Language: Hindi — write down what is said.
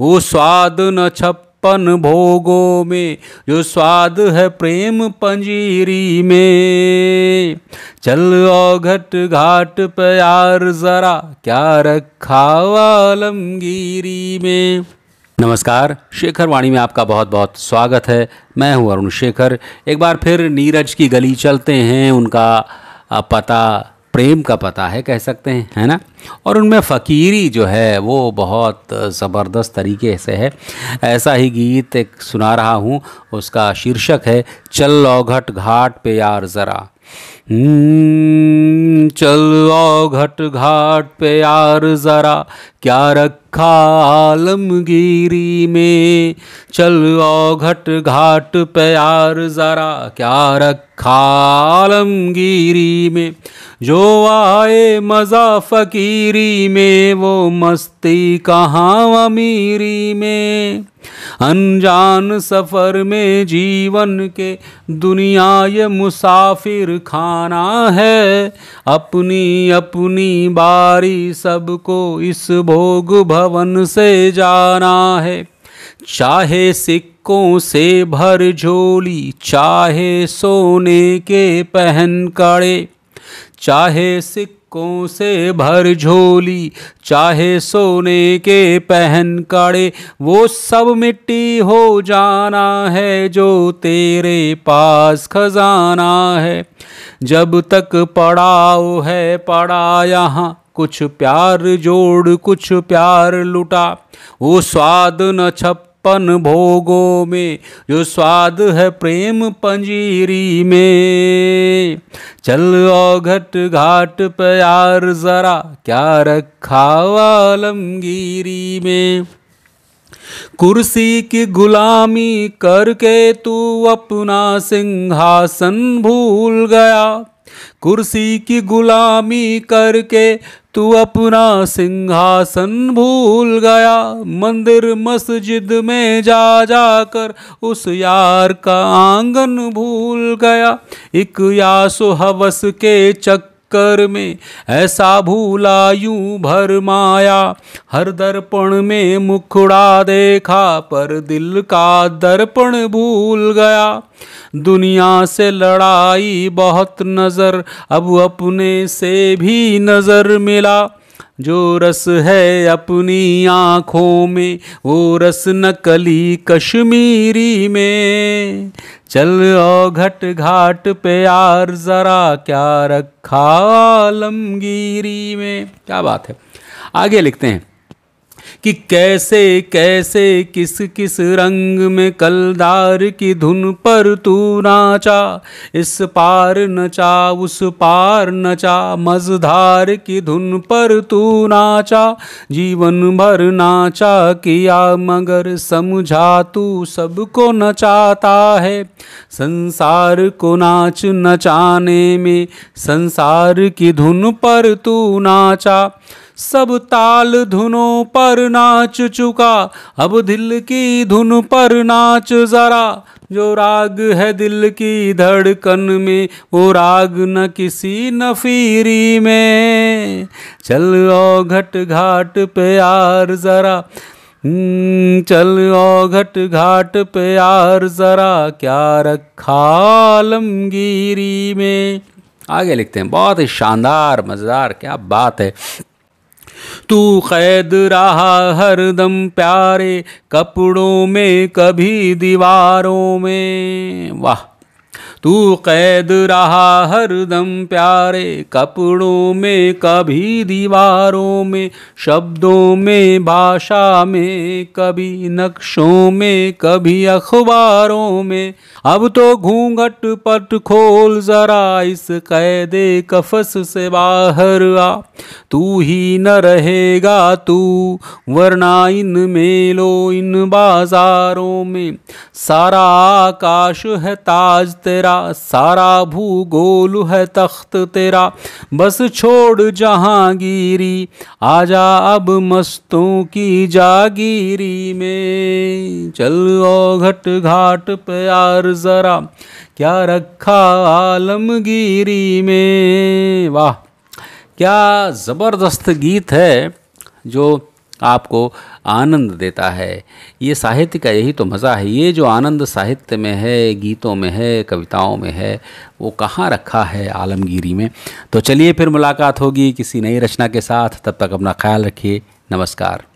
वो स्वाद न छप्पन भोगों में जो स्वाद है प्रेम पंजीरी में चल औघट घाट प्यार जरा क्या रखा आलमगिरी में नमस्कार शेखर वाणी में आपका बहुत बहुत स्वागत है मैं हूं अरुण शेखर एक बार फिर नीरज की गली चलते हैं उनका पता प्रेम का पता है कह सकते हैं है ना और उनमें फ़कीरी जो है वो बहुत ज़बरदस्त तरीके से है ऐसा ही गीत एक सुना रहा हूँ उसका शीर्षक है चल लौघट घाट पे यार ज़रा हम्म, चल घट घाट पे यार ज़रा क्या रखा आलमगीरी में चल घट घाट पे यार ज़रा क्या रखा आलमगीरी में जो आए मज़ा फ़कीरी में वो मस्ती कहाँ अमीरी में अनजान सफ़र में जीवन के दुनिया ये मुसाफिर खाना है अपनी अपनी बारी सबको इस भोग भवन से जाना है चाहे सिक्कों से भर झोली चाहे सोने के पहन कड़े चाहे सिख सिक्कों से भर झोली चाहे सोने के पहन काड़े वो सब मिट्टी हो जाना है जो तेरे पास खजाना है जब तक पड़ाओ है पड़ा यहाँ कुछ प्यार जोड़ कुछ प्यार लुटा वो स्वाद न छप छप्पन भोगों में जो स्वाद है प्रेम पंजीरी में चल घट घाट प्यार जरा क्या रखा आलमगिरी में कुर्सी की गुलामी करके तू अपना सिंहासन भूल गया कुर्सी की गुलामी करके तू अपना सिंहासन भूल गया मंदिर मस्जिद में जा जाकर उस यार का आंगन भूल गया इक या सुहवस के चक चक्कर में ऐसा भूला भर माया हर दर्पण में मुखड़ा देखा पर दिल का दर्पण भूल गया दुनिया से लड़ाई बहुत नज़र अब अपने से भी नज़र मिला जो रस है अपनी आँखों में वो रस नकली कश्मीरी में चल ओ घट घाट पे यार ज़रा क्या रखा आलमगीरी में क्या बात है आगे लिखते हैं कि कैसे कैसे किस किस रंग में कलदार की धुन पर तू नाचा इस पार नचा उस पार नचा मजधार की धुन पर तू नाचा जीवन भर नाचा किया मगर समझा तू सबको नचाता है संसार को नाच नचाने में संसार की धुन पर तू नाचा सब ताल धुनों पर नाच चुका अब दिल की धुन पर नाच जरा जो राग है दिल की धड़कन में वो राग न किसी नफीरी में चल ओ घट घाट पे यार जरा हम्म, चल ओ घट घाट पे यार जरा क्या रखा आलमगीरी में आगे लिखते हैं बहुत ही शानदार मज़ेदार क्या बात है तू कैद रहा हरदम प्यारे कपड़ों में कभी दीवारों में वाह तू कैद रहा हरदम प्यारे कपड़ों में कभी दीवारों में शब्दों में भाषा में कभी नक्शों में कभी अखबारों में अब तो घूंघट पट खोल जरा इस कैदे कफस से बाहर आ तू ही न रहेगा तू वरना इन मेलो इन बाजारों में सारा आकाश है ताज तेरा तेरा सारा भूगोल है तख्त तेरा बस छोड़ जहांगीरी आजा अब मस्तों की जागीरी में चलो घट घाट प्यार ज़रा क्या रखा आलमगीरी में वाह क्या ज़बरदस्त गीत है जो आपको आनंद देता है ये साहित्य का यही तो मज़ा है ये जो आनंद साहित्य में है गीतों में है कविताओं में है वो कहाँ रखा है आलमगिरी में तो चलिए फिर मुलाकात होगी किसी नई रचना के साथ तब तक अपना ख्याल रखिए नमस्कार